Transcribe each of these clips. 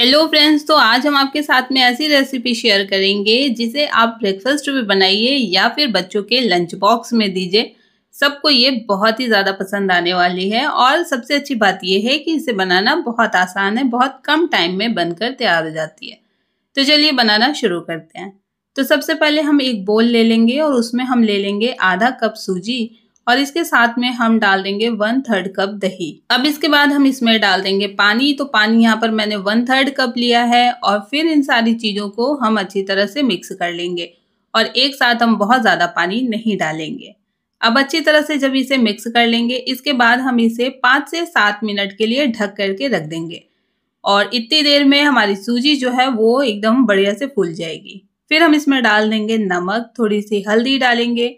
hello friends तो आज हम आपके साथ में ऐसी रेसिपी शेयर करेंगे जिसे आप ब्रेकफास्ट में बनाइए या फिर बच्चों के लंच बॉक्स में दीजिए सबको ये बहुत ही ज़्यादा पसंद आने वाली है और सबसे अच्छी बात यह है कि इसे बनाना बहुत आसान है बहुत कम टाइम में बनकर तैयार हो जाती है तो चलिए बनाना शुरू करते हैं तो सबसे पहले हम एक बोल ले लेंगे और उसमें हम ले लेंगे आधा कप सूजी और इसके साथ में हम डाल देंगे वन थर्ड कप दही अब इसके बाद हम इसमें डाल देंगे पानी तो पानी यहाँ पर मैंने वन थर्ड कप लिया है और फिर इन सारी चीज़ों को हम अच्छी तरह से मिक्स कर लेंगे और एक साथ हम बहुत ज़्यादा पानी नहीं डालेंगे अब अच्छी तरह से जब इसे मिक्स कर लेंगे इसके बाद हम इसे पाँच से सात मिनट के लिए ढक करके रख देंगे और इतनी देर में हमारी सूजी जो है वो एकदम बढ़िया से फूल जाएगी फिर हम इसमें डाल देंगे नमक थोड़ी सी हल्दी डालेंगे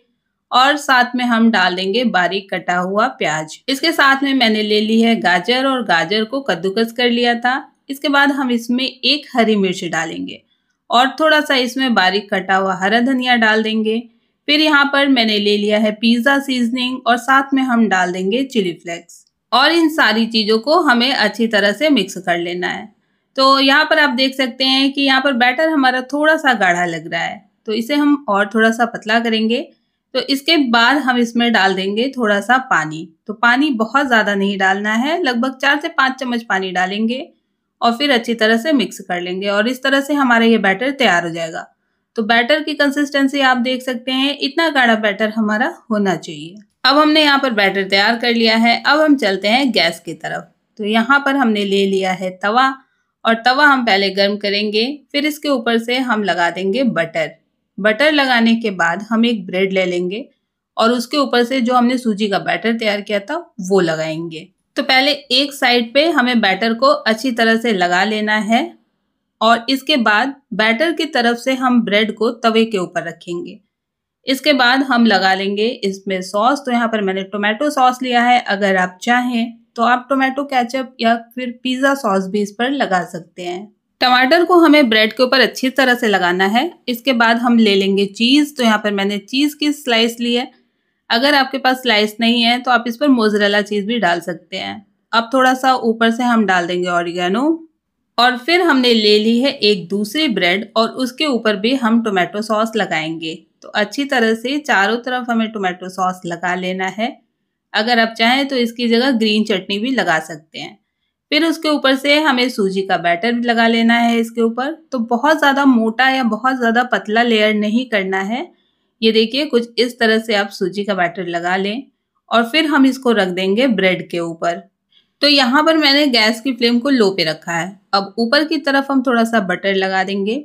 और साथ में हम डाल देंगे बारीक कटा हुआ प्याज इसके साथ में मैंने ले ली है गाजर और गाजर को कद्दूकस कर लिया था इसके बाद हम इसमें एक हरी मिर्च डालेंगे और थोड़ा सा इसमें बारीक कटा हुआ हरा धनिया डाल देंगे फिर यहाँ पर मैंने ले लिया है पिज़्ज़ा सीजनिंग और साथ में हम डाल देंगे चिली फ्लेक्स और इन सारी चीज़ों को हमें अच्छी तरह से मिक्स कर लेना है तो यहाँ पर आप देख सकते हैं कि यहाँ पर बैटर हमारा थोड़ा सा गाढ़ा लग रहा है तो इसे हम और थोड़ा सा पतला करेंगे तो इसके बाद हम इसमें डाल देंगे थोड़ा सा पानी तो पानी बहुत ज़्यादा नहीं डालना है लगभग चार से पाँच चम्मच पानी डालेंगे और फिर अच्छी तरह से मिक्स कर लेंगे और इस तरह से हमारा ये बैटर तैयार हो जाएगा तो बैटर की कंसिस्टेंसी आप देख सकते हैं इतना गाढ़ा बैटर हमारा होना चाहिए अब हमने यहाँ पर बैटर तैयार कर लिया है अब हम चलते हैं गैस की तरफ तो यहाँ पर हमने ले लिया है तवा और तवा हम पहले गर्म करेंगे फिर इसके ऊपर से हम लगा देंगे बटर बटर लगाने के बाद हम एक ब्रेड ले लेंगे और उसके ऊपर से जो हमने सूजी का बैटर तैयार किया था वो लगाएंगे तो पहले एक साइड पे हमें बैटर को अच्छी तरह से लगा लेना है और इसके बाद बैटर की तरफ से हम ब्रेड को तवे के ऊपर रखेंगे इसके बाद हम लगा लेंगे इसमें सॉस तो यहाँ पर मैंने टोमेटो सॉस लिया है अगर आप चाहें तो आप टोमेटो कैचअप या फिर पिज़्ज़ा सॉस भी इस पर लगा सकते हैं टमाटर को हमें ब्रेड के ऊपर अच्छी तरह से लगाना है इसके बाद हम ले लेंगे चीज़ तो यहाँ पर मैंने चीज़ की स्लाइस ली है अगर आपके पास स्लाइस नहीं है तो आप इस पर मोजरेला चीज़ भी डाल सकते हैं अब थोड़ा सा ऊपर से हम डाल देंगे ऑरिगेनो और फिर हमने ले ली है एक दूसरी ब्रेड और उसके ऊपर भी हम टोमेटो सॉस लगाएंगे तो अच्छी तरह से चारों तरफ हमें टोमेटो सॉस लगा लेना है अगर आप चाहें तो इसकी जगह ग्रीन चटनी भी लगा सकते हैं फिर उसके ऊपर से हमें सूजी का बैटर लगा लेना है इसके ऊपर तो बहुत ज़्यादा मोटा या बहुत ज़्यादा पतला लेयर नहीं करना है ये देखिए कुछ इस तरह से आप सूजी का बैटर लगा लें और फिर हम इसको रख देंगे ब्रेड के ऊपर तो यहाँ पर मैंने गैस की फ्लेम को लो पे रखा है अब ऊपर की तरफ हम थोड़ा सा बटर लगा देंगे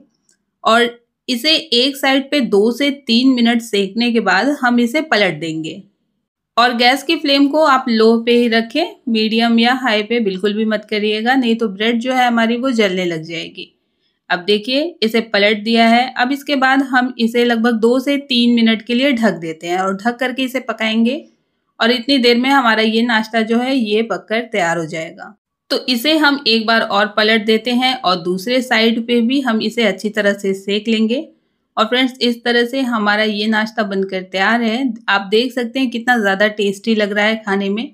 और इसे एक साइड पे दो से तीन मिनट सेकने के बाद हम इसे पलट देंगे और गैस की फ्लेम को आप लो पे ही रखें मीडियम या हाई पे बिल्कुल भी मत करिएगा नहीं तो ब्रेड जो है हमारी वो जलने लग जाएगी अब देखिए इसे पलट दिया है अब इसके बाद हम इसे लगभग दो से तीन मिनट के लिए ढक देते हैं और ढक करके इसे पकाएंगे और इतनी देर में हमारा ये नाश्ता जो है ये पककर तैयार हो जाएगा तो इसे हम एक बार और पलट देते हैं और दूसरे साइड पे भी हम इसे अच्छी तरह से सेक लेंगे और फ्रेंड्स इस तरह से हमारा ये नाश्ता बनकर तैयार है आप देख सकते हैं कितना ज़्यादा टेस्टी लग रहा है खाने में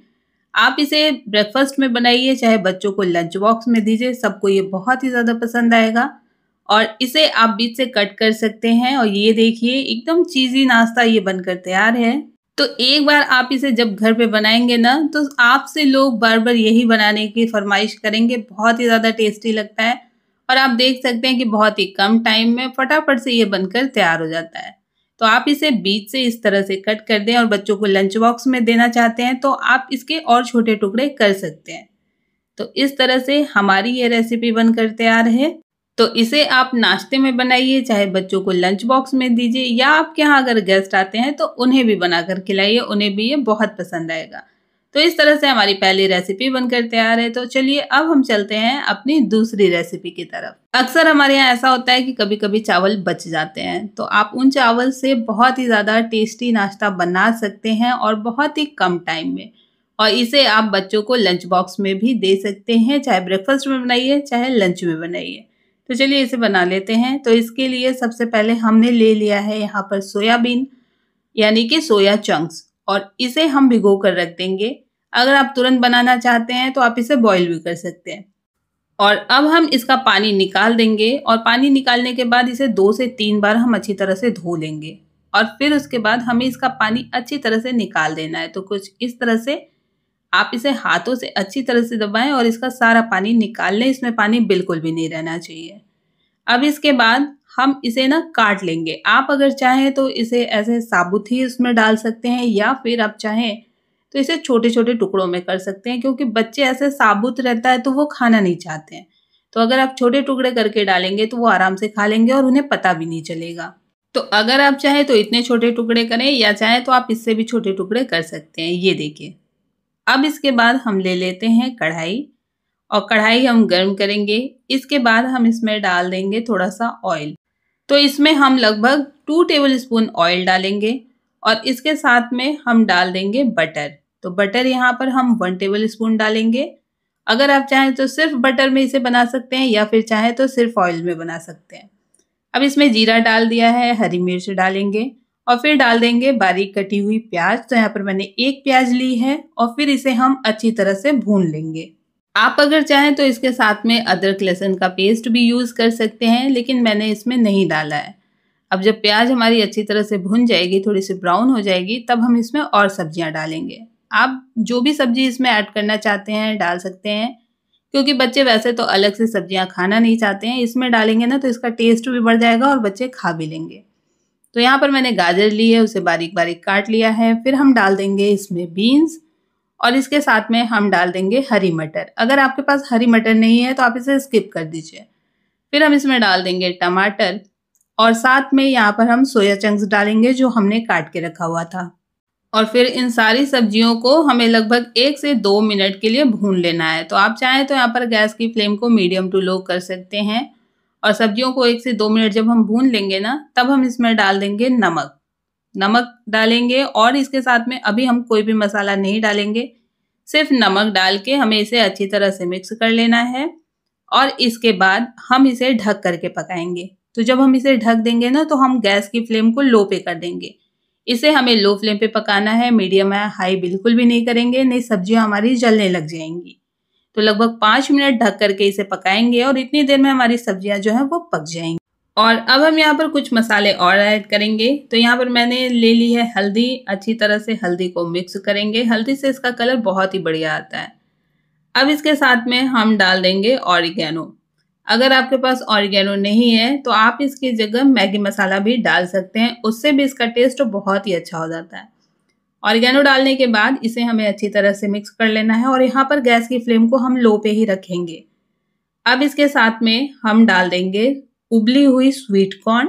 आप इसे ब्रेकफास्ट में बनाइए चाहे बच्चों को लंच बॉक्स में दीजिए सबको ये बहुत ही ज़्यादा पसंद आएगा और इसे आप बीच से कट कर सकते हैं और ये देखिए एकदम चीज़ी नाश्ता ये बनकर तैयार है तो एक बार आप इसे जब घर पे बनाएंगे ना तो आपसे लोग बार बार यही बनाने की फरमाइश करेंगे बहुत ही ज़्यादा टेस्टी लगता है और आप देख सकते हैं कि बहुत ही कम टाइम में फटाफट से ये बनकर तैयार हो जाता है तो आप इसे बीच से इस तरह से कट कर दें और बच्चों को लंच बॉक्स में देना चाहते हैं तो आप इसके और छोटे टुकड़े कर सकते हैं तो इस तरह से हमारी ये रेसिपी बनकर तैयार है तो इसे आप नाश्ते में बनाइए चाहे बच्चों को लंच बॉक्स में दीजिए या आपके यहाँ अगर गेस्ट आते हैं तो उन्हें भी बना खिलाइए उन्हें भी ये बहुत पसंद आएगा तो इस तरह से हमारी पहली रेसिपी बनकर तैयार है तो चलिए अब हम चलते हैं अपनी दूसरी रेसिपी की तरफ अक्सर हमारे यहाँ ऐसा होता है कि कभी कभी चावल बच जाते हैं तो आप उन चावल से बहुत ही ज़्यादा टेस्टी नाश्ता बना सकते हैं और बहुत ही कम टाइम में और इसे आप बच्चों को लंच बॉक्स में भी दे सकते हैं चाहे ब्रेकफास्ट में बनाइए चाहे लंच में बनाइए तो चलिए इसे बना लेते हैं तो इसके लिए सबसे पहले हमने ले लिया है यहाँ पर सोयाबीन यानी कि सोया चंक्स और इसे हम भिगो कर रख देंगे अगर आप तुरंत बनाना चाहते हैं तो आप इसे बॉईल भी कर सकते हैं और अब हम इसका पानी निकाल देंगे और पानी निकालने के बाद इसे दो से तीन बार हम अच्छी तरह से धो लेंगे और फिर उसके बाद हमें इसका पानी अच्छी तरह से निकाल देना है तो कुछ इस तरह से आप इसे हाथों से अच्छी तरह से दबाएं और इसका सारा पानी निकाल लें इसमें पानी बिल्कुल भी नहीं रहना चाहिए अब इसके बाद हम इसे ना काट लेंगे आप अगर चाहें तो इसे ऐसे साबुत ही इसमें डाल सकते हैं या फिर आप चाहें तो इसे छोटे छोटे टुकड़ों में कर सकते हैं क्योंकि बच्चे ऐसे साबुत रहता है तो वो खाना नहीं चाहते हैं तो अगर आप छोटे टुकड़े करके डालेंगे तो वो आराम से खा लेंगे और उन्हें पता भी नहीं चलेगा तो अगर आप चाहें तो इतने छोटे टुकड़े करें या चाहें तो आप इससे भी छोटे टुकड़े कर सकते हैं ये देखिए अब इसके बाद हम ले लेते हैं कढ़ाई और कढ़ाई हम गर्म करेंगे इसके बाद हम इसमें डाल देंगे थोड़ा सा ऑयल तो इसमें हम लगभग टू टेबल स्पून ऑयल डालेंगे और इसके साथ में हम डाल देंगे बटर तो बटर यहाँ पर हम वन टेबल स्पून डालेंगे अगर आप चाहें तो सिर्फ बटर में इसे बना सकते हैं या फिर चाहें तो सिर्फ ऑयल में बना सकते हैं अब इसमें जीरा डाल दिया है हरी मिर्च डालेंगे और फिर डाल देंगे बारीक कटी हुई प्याज तो यहाँ पर मैंने एक प्याज ली है और फिर इसे हम अच्छी तरह से भून लेंगे आप अगर चाहें तो इसके साथ में अदरक लहसुन का पेस्ट भी यूज़ कर सकते हैं लेकिन मैंने इसमें नहीं डाला है अब जब प्याज हमारी अच्छी तरह से भुन जाएगी थोड़ी सी ब्राउन हो जाएगी तब हम इसमें और सब्जियां डालेंगे आप जो भी सब्जी इसमें ऐड करना चाहते हैं डाल सकते हैं क्योंकि बच्चे वैसे तो अलग से सब्जियां खाना नहीं चाहते हैं इसमें डालेंगे ना तो इसका टेस्ट भी बढ़ जाएगा और बच्चे खा भी लेंगे तो यहाँ पर मैंने गाजर ली है उसे बारीक बारीक काट लिया है फिर हम डाल देंगे इसमें बीन्स और इसके साथ में हम डाल देंगे हरी मटर अगर आपके पास हरी मटर नहीं है तो आप इसे स्किप कर दीजिए फिर हम इसमें डाल देंगे टमाटर और साथ में यहाँ पर हम सोया चंक्स डालेंगे जो हमने काट के रखा हुआ था और फिर इन सारी सब्जियों को हमें लगभग एक से दो मिनट के लिए भून लेना है तो आप चाहें तो यहाँ पर गैस की फ्लेम को मीडियम टू लो कर सकते हैं और सब्जियों को एक से दो मिनट जब हम भून लेंगे ना तब हम इसमें डाल देंगे नमक नमक डालेंगे और इसके साथ में अभी हम कोई भी मसाला नहीं डालेंगे सिर्फ नमक डाल के हमें इसे अच्छी तरह से मिक्स कर लेना है और इसके बाद हम इसे ढक करके पकाएंगे तो जब हम इसे ढक देंगे ना तो हम गैस की फ्लेम को लो पे कर देंगे इसे हमें लो फ्लेम पे पकाना है मीडियम या हाई बिल्कुल भी नहीं करेंगे नहीं सब्जियां हमारी जलने लग जाएंगी तो लगभग पाँच मिनट ढक करके इसे पकाएंगे और इतनी देर में हमारी सब्जियां जो हैं वो पक जाएंगी और अब हम यहाँ पर कुछ मसाले और ऐड करेंगे तो यहाँ पर मैंने ले ली है हल्दी अच्छी तरह से हल्दी को मिक्स करेंगे हल्दी से इसका कलर बहुत ही बढ़िया आता है अब इसके साथ में हम डाल देंगे ऑरिगेनो अगर आपके पास ऑरिगेनो नहीं है तो आप इसकी जगह मैगी मसाला भी डाल सकते हैं उससे भी इसका टेस्ट बहुत ही अच्छा हो जाता है ऑरिगेनो डालने के बाद इसे हमें अच्छी तरह से मिक्स कर लेना है और यहाँ पर गैस की फ्लेम को हम लो पे ही रखेंगे अब इसके साथ में हम डाल देंगे उबली हुई स्वीट कॉर्न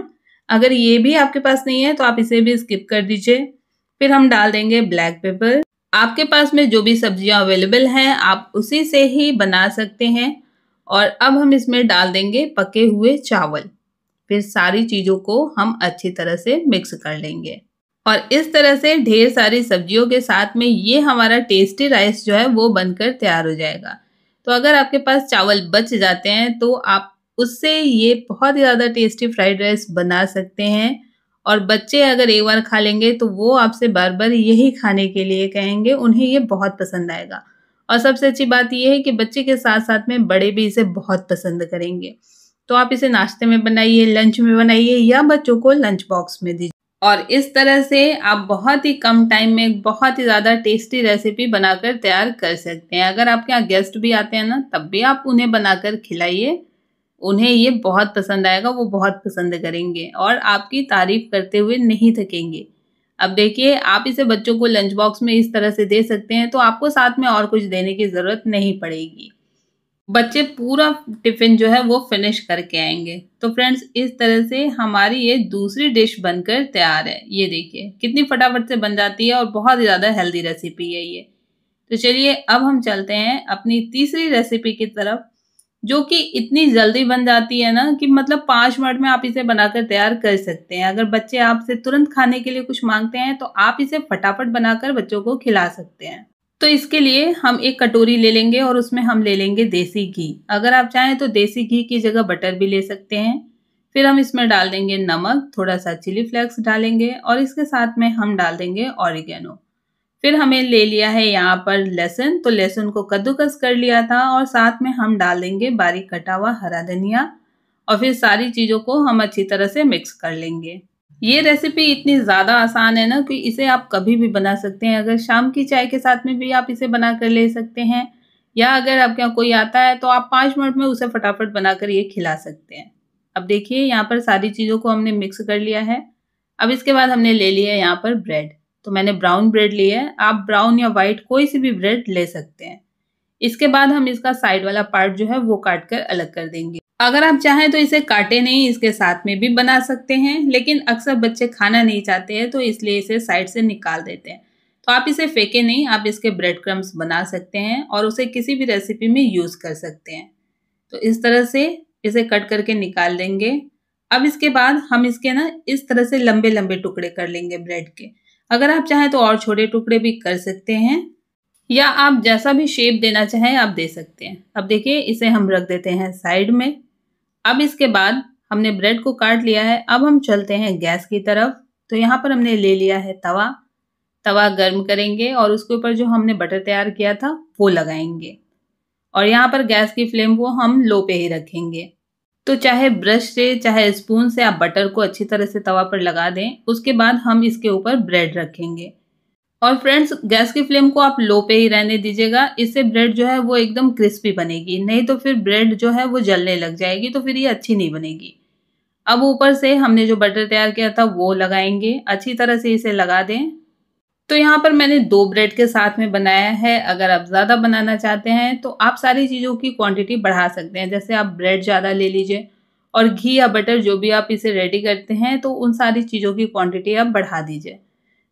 अगर ये भी आपके पास नहीं है तो आप इसे भी स्किप कर दीजिए फिर हम डाल देंगे ब्लैक पेपर आपके पास में जो भी सब्जियां अवेलेबल हैं आप उसी से ही बना सकते हैं और अब हम इसमें डाल देंगे पके हुए चावल फिर सारी चीज़ों को हम अच्छी तरह से मिक्स कर लेंगे और इस तरह से ढेर सारी सब्जियों के साथ में ये हमारा टेस्टी राइस जो है वो बनकर तैयार हो जाएगा तो अगर आपके पास चावल बच जाते हैं तो आप उससे ये बहुत ही ज़्यादा टेस्टी फ्राइड राइस बना सकते हैं और बच्चे अगर एक बार खा लेंगे तो वो आपसे बार बार यही खाने के लिए कहेंगे उन्हें ये बहुत पसंद आएगा और सबसे अच्छी बात यह है कि बच्चे के साथ साथ में बड़े भी इसे बहुत पसंद करेंगे तो आप इसे नाश्ते में बनाइए लंच में बनाइए या बच्चों को लंच बॉक्स में दीजिए और इस तरह से आप बहुत ही कम टाइम में बहुत ही ज़्यादा टेस्टी रेसिपी बनाकर तैयार कर सकते हैं अगर आपके यहाँ गेस्ट भी आते हैं ना तब भी आप उन्हें बनाकर खिलाइए उन्हें ये बहुत पसंद आएगा वो बहुत पसंद करेंगे और आपकी तारीफ करते हुए नहीं थकेंगे अब देखिए आप इसे बच्चों को लंच बॉक्स में इस तरह से दे सकते हैं तो आपको साथ में और कुछ देने की ज़रूरत नहीं पड़ेगी बच्चे पूरा टिफ़िन जो है वो फिनिश करके आएंगे तो फ्रेंड्स इस तरह से हमारी ये दूसरी डिश बनकर तैयार है ये देखिए कितनी फटाफट से बन जाती है और बहुत ही ज़्यादा हेल्दी रेसिपी है ये तो चलिए अब हम चलते हैं अपनी तीसरी रेसिपी की तरफ जो कि इतनी जल्दी बन जाती है ना कि मतलब पांच मिनट में आप इसे बनाकर तैयार कर सकते हैं अगर बच्चे आपसे तुरंत खाने के लिए कुछ मांगते हैं तो आप इसे फटाफट बनाकर बच्चों को खिला सकते हैं तो इसके लिए हम एक कटोरी ले लेंगे और उसमें हम ले लेंगे देसी घी अगर आप चाहें तो देसी घी की जगह बटर भी ले सकते हैं फिर हम इसमें डाल देंगे नमक थोड़ा सा चिली फ्लेक्स डालेंगे और इसके साथ में हम डाल देंगे ऑरिगेनो फिर हमें ले लिया है यहाँ पर लहसुन तो लहसुन को कद्दूकस कर लिया था और साथ में हम डाल देंगे बारीक कटा हुआ हरा धनिया और फिर सारी चीज़ों को हम अच्छी तरह से मिक्स कर लेंगे ये रेसिपी इतनी ज़्यादा आसान है ना कि इसे आप कभी भी बना सकते हैं अगर शाम की चाय के साथ में भी आप इसे बना कर ले सकते हैं या अगर आपके यहाँ कोई आता है तो आप पाँच मिनट में उसे फटाफट बनाकर ये खिला सकते हैं अब देखिए यहाँ पर सारी चीज़ों को हमने मिक्स कर लिया है अब इसके बाद हमने ले लिया है यहाँ पर ब्रेड तो मैंने ब्राउन ब्रेड लिया है आप ब्राउन या वाइट कोई सी भी ब्रेड ले सकते हैं इसके बाद हम इसका साइड वाला पार्ट जो है वो काट कर अलग कर देंगे अगर आप चाहें तो इसे काटे नहीं इसके साथ में भी बना सकते हैं लेकिन अक्सर बच्चे खाना नहीं चाहते हैं तो इसलिए इसे साइड से निकाल देते हैं तो आप इसे फेंके नहीं आप इसके ब्रेड क्रम्स बना सकते हैं और उसे किसी भी रेसिपी में यूज़ कर सकते हैं तो इस तरह से इसे कट करके निकाल देंगे अब इसके बाद हम इसके ना इस तरह से लंबे लंबे टुकड़े कर लेंगे ब्रेड के अगर आप चाहें तो और छोटे टुकड़े भी कर सकते हैं या आप जैसा भी शेप देना चाहें आप दे सकते हैं अब देखिए इसे हम रख देते हैं साइड में अब इसके बाद हमने ब्रेड को काट लिया है अब हम चलते हैं गैस की तरफ तो यहाँ पर हमने ले लिया है तवा तवा गर्म करेंगे और उसके ऊपर जो हमने बटर तैयार किया था वो लगाएंगे और यहाँ पर गैस की फ्लेम को हम लो पे ही रखेंगे तो चाहे ब्रश से चाहे स्पून से आप बटर को अच्छी तरह से तवा पर लगा दें उसके बाद हम इसके ऊपर ब्रेड रखेंगे और फ्रेंड्स गैस की फ्लेम को आप लो पे ही रहने दीजिएगा इससे ब्रेड जो है वो एकदम क्रिस्पी बनेगी नहीं तो फिर ब्रेड जो है वो जलने लग जाएगी तो फिर ये अच्छी नहीं बनेगी अब ऊपर से हमने जो बटर तैयार किया था वो लगाएंगे अच्छी तरह से इसे लगा दें तो यहाँ पर मैंने दो ब्रेड के साथ में बनाया है अगर आप ज़्यादा बनाना चाहते हैं तो आप सारी चीज़ों की क्वांटिटी बढ़ा सकते हैं जैसे आप ब्रेड ज़्यादा ले लीजिए और घी या बटर जो भी आप इसे रेडी करते हैं तो उन सारी चीज़ों की क्वांटिटी आप बढ़ा दीजिए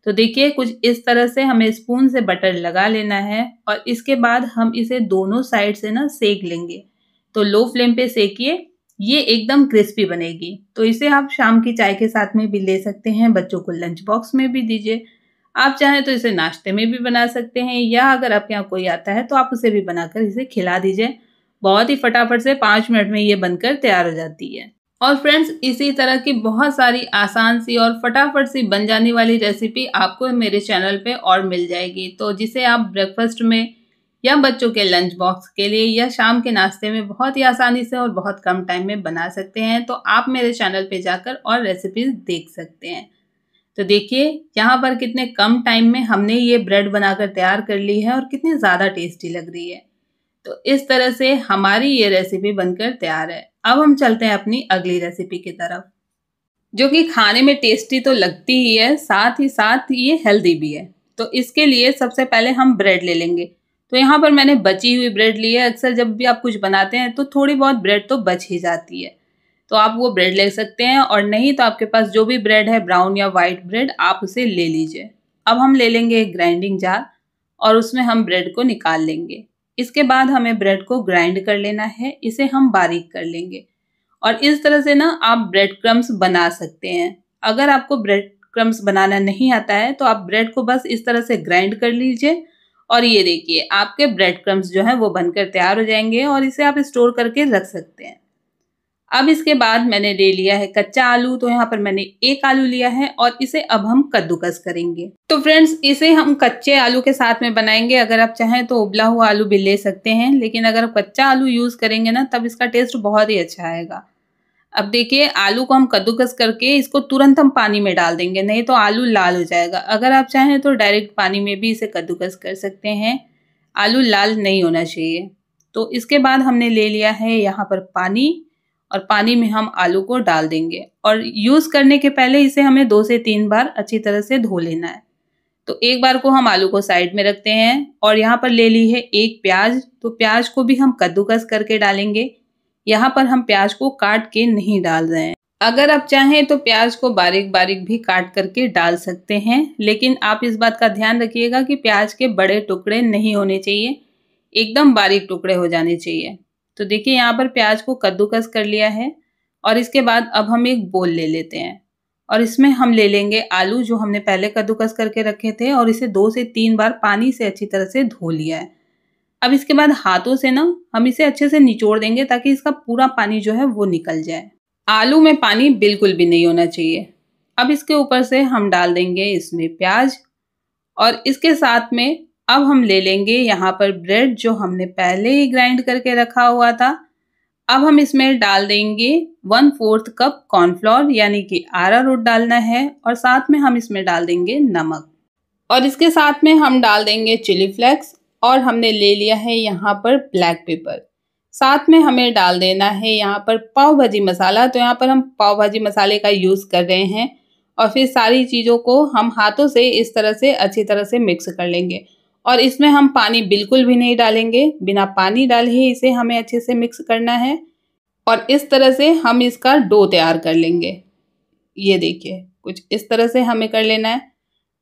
तो देखिए कुछ इस तरह से हमें स्पून से बटर लगा लेना है और इसके बाद हम इसे दोनों साइड से ना सेक लेंगे तो लो फ्लेम पर सेकिए ये एकदम क्रिस्पी बनेगी तो इसे आप शाम की चाय के साथ में भी ले सकते हैं बच्चों को लंच बॉक्स में भी दीजिए आप चाहें तो इसे नाश्ते में भी बना सकते हैं या अगर आपके यहाँ कोई आता है तो आप उसे भी बनाकर इसे खिला दीजिए बहुत ही फटाफट से पाँच मिनट में ये बनकर तैयार हो जाती है और फ्रेंड्स इसी तरह की बहुत सारी आसान सी और फटाफट सी बन जाने वाली रेसिपी आपको मेरे चैनल पे और मिल जाएगी तो जिसे आप ब्रेकफास्ट में या बच्चों के लंच बॉक्स के लिए या शाम के नाश्ते में बहुत ही आसानी से और बहुत कम टाइम में बना सकते हैं तो आप मेरे चैनल पे जाकर और रेसिपीज देख सकते हैं तो देखिए यहाँ पर कितने कम टाइम में हमने ये ब्रेड बनाकर तैयार कर ली है और कितनी ज़्यादा टेस्टी लग रही है तो इस तरह से हमारी ये रेसिपी बनकर तैयार है अब हम चलते हैं अपनी अगली रेसिपी की तरफ जो कि खाने में टेस्टी तो लगती ही है साथ ही साथ ये हेल्दी भी है तो इसके लिए सबसे पहले हम ब्रेड ले लेंगे तो यहाँ पर मैंने बची हुई ब्रेड ली है अक्सर जब भी आप कुछ बनाते हैं तो थोड़ी बहुत ब्रेड तो बच ही जाती है तो आप वो ब्रेड ले सकते हैं और नहीं तो आपके पास जो भी ब्रेड है ब्राउन या वाइट ब्रेड आप उसे ले लीजिए अब हम ले लेंगे एक ग्राइंडिंग जार और उसमें हम ब्रेड को निकाल लेंगे इसके बाद हमें ब्रेड को ग्राइंड कर लेना है इसे हम बारीक कर लेंगे और इस तरह से ना आप ब्रेड क्रम्स बना सकते हैं अगर आपको ब्रेड क्रम्स बनाना नहीं आता है तो आप ब्रेड को बस इस तरह से ग्राइंड कर लीजिए और ये देखिए आपके ब्रेड क्रम्स जो हैं वो बनकर तैयार हो जाएंगे और इसे आप स्टोर करके रख सकते हैं अब इसके बाद मैंने ले लिया है कच्चा आलू तो यहाँ पर मैंने एक आलू लिया है और इसे अब हम कद्दूकस करेंगे तो फ्रेंड्स इसे हम कच्चे आलू के साथ में बनाएंगे अगर आप चाहें तो उबला हुआ आलू भी ले सकते हैं लेकिन अगर आप कच्चा आलू यूज़ करेंगे ना तब इसका टेस्ट बहुत ही अच्छा आएगा अब देखिए आलू को हम कद्दूकस करके इसको तुरंत हम पानी में डाल देंगे नहीं तो आलू लाल हो जाएगा अगर आप चाहें तो डायरेक्ट पानी में भी इसे कद्दूकस कर सकते हैं आलू लाल नहीं होना चाहिए तो इसके बाद हमने ले लिया है यहाँ पर पानी और पानी में हम आलू को डाल देंगे और यूज़ करने के पहले इसे हमें दो से तीन बार अच्छी तरह से धो लेना है तो एक बार को हम आलू को साइड में रखते हैं और यहाँ पर ले ली है एक प्याज तो प्याज को भी हम कद्दूकस करके डालेंगे यहाँ पर हम प्याज को काट के नहीं डाल रहे हैं अगर आप चाहें तो प्याज को बारीक बारीक भी काट करके डाल सकते हैं लेकिन आप इस बात का ध्यान रखिएगा कि प्याज के बड़े टुकड़े नहीं होने चाहिए एकदम बारीक टुकड़े हो जाने चाहिए तो देखिए यहाँ पर प्याज को कद्दूकस कर लिया है और इसके बाद अब हम एक बोल ले लेते हैं और इसमें हम ले लेंगे आलू जो हमने पहले कद्दूकस करके रखे थे और इसे दो से तीन बार पानी से अच्छी तरह से धो लिया है अब इसके बाद हाथों से ना हम इसे अच्छे से निचोड़ देंगे ताकि इसका पूरा पानी जो है वो निकल जाए आलू में पानी बिल्कुल भी नहीं होना चाहिए अब इसके ऊपर से हम डाल देंगे इसमें प्याज और इसके साथ में अब हम ले लेंगे यहाँ पर ब्रेड जो हमने पहले ही ग्राइंड करके रखा हुआ था अब हम इसमें डाल देंगे वन फोर्थ कप कॉर्नफ्लोर यानी कि आरा रोट डालना है और साथ में हम इसमें डाल देंगे नमक और इसके साथ में हम डाल देंगे चिली फ्लेक्स और हमने ले लिया है यहाँ पर ब्लैक पेपर साथ में हमें डाल देना है यहाँ पर पाव भाजी मसाला तो यहाँ पर हम पाव भाजी मसाले का यूज़ कर रहे हैं और फिर सारी चीज़ों को हम हाथों से इस तरह से अच्छी तरह से मिक्स कर लेंगे और इसमें हम पानी बिल्कुल भी नहीं डालेंगे बिना पानी डाले ही इसे हमें अच्छे से मिक्स करना है और इस तरह से हम इसका डो तैयार कर लेंगे ये देखिए कुछ इस तरह से हमें कर लेना है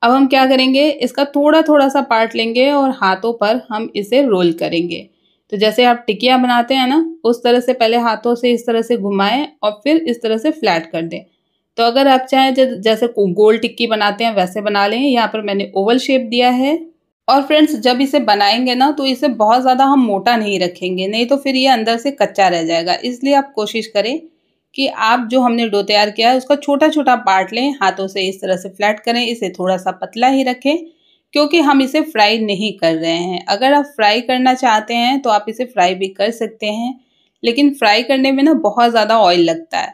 अब हम क्या करेंगे इसका थोड़ा थोड़ा सा पार्ट लेंगे और हाथों पर हम इसे रोल करेंगे तो जैसे आप टिकिया बनाते हैं ना उस तरह से पहले हाथों से इस तरह से घुमाएं और फिर इस तरह से फ्लैट कर दें तो अगर आप चाहें जैसे गोल टिक्की बनाते हैं वैसे बना लें यहाँ पर मैंने ओवल शेप दिया है और फ्रेंड्स जब इसे बनाएंगे ना तो इसे बहुत ज़्यादा हम मोटा नहीं रखेंगे नहीं तो फिर ये अंदर से कच्चा रह जाएगा इसलिए आप कोशिश करें कि आप जो हमने डो तैयार किया है उसका छोटा छोटा पार्ट लें हाथों से इस तरह से फ्लैट करें इसे थोड़ा सा पतला ही रखें क्योंकि हम इसे फ्राई नहीं कर रहे हैं अगर आप फ्राई करना चाहते हैं तो आप इसे फ्राई भी कर सकते हैं लेकिन फ्राई करने में ना बहुत ज़्यादा ऑयल लगता है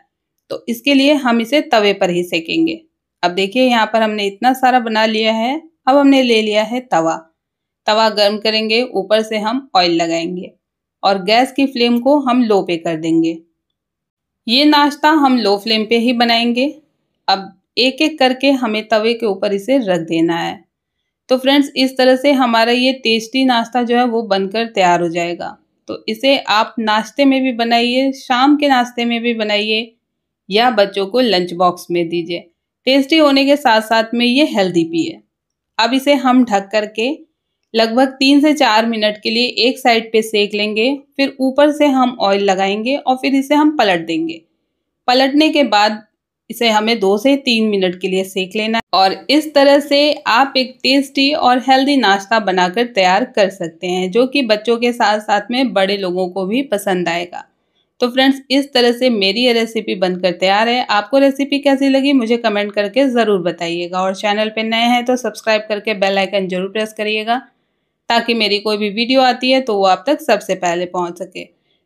तो इसके लिए हम इसे तवे पर ही सेकेंगे अब देखिए यहाँ पर हमने इतना सारा बना लिया है अब हमने ले लिया है तवा तवा गर्म करेंगे ऊपर से हम ऑयल लगाएंगे और गैस की फ्लेम को हम लो पे कर देंगे ये नाश्ता हम लो फ्लेम पे ही बनाएंगे अब एक एक करके हमें तवे के ऊपर इसे रख देना है तो फ्रेंड्स इस तरह से हमारा ये टेस्टी नाश्ता जो है वो बनकर तैयार हो जाएगा तो इसे आप नाश्ते में भी बनाइए शाम के नाश्ते में भी बनाइए या बच्चों को लंच बॉक्स में दीजिए टेस्टी होने के साथ साथ में ये हेल्दी भी है अब इसे हम ढक करके लगभग तीन से चार मिनट के लिए एक साइड पे सेक लेंगे फिर ऊपर से हम ऑयल लगाएंगे और फिर इसे हम पलट देंगे पलटने के बाद इसे हमें दो से तीन मिनट के लिए सेक लेना और इस तरह से आप एक टेस्टी और हेल्दी नाश्ता बनाकर तैयार कर सकते हैं जो कि बच्चों के साथ साथ में बड़े लोगों को भी पसंद आएगा तो फ्रेंड्स इस तरह से मेरी ये रेसिपी बनकर तैयार है आपको रेसिपी कैसी लगी मुझे कमेंट करके ज़रूर बताइएगा और चैनल पर नए हैं तो सब्सक्राइब करके बेल आइकन जरूर प्रेस करिएगा ताकि मेरी कोई भी वीडियो आती है तो वो आप तक सबसे पहले पहुँच सके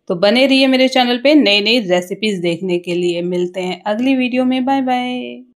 तो बने रहिए मेरे चैनल पे नई नई रेसिपीज़ देखने के लिए मिलते हैं अगली वीडियो में बाय बाय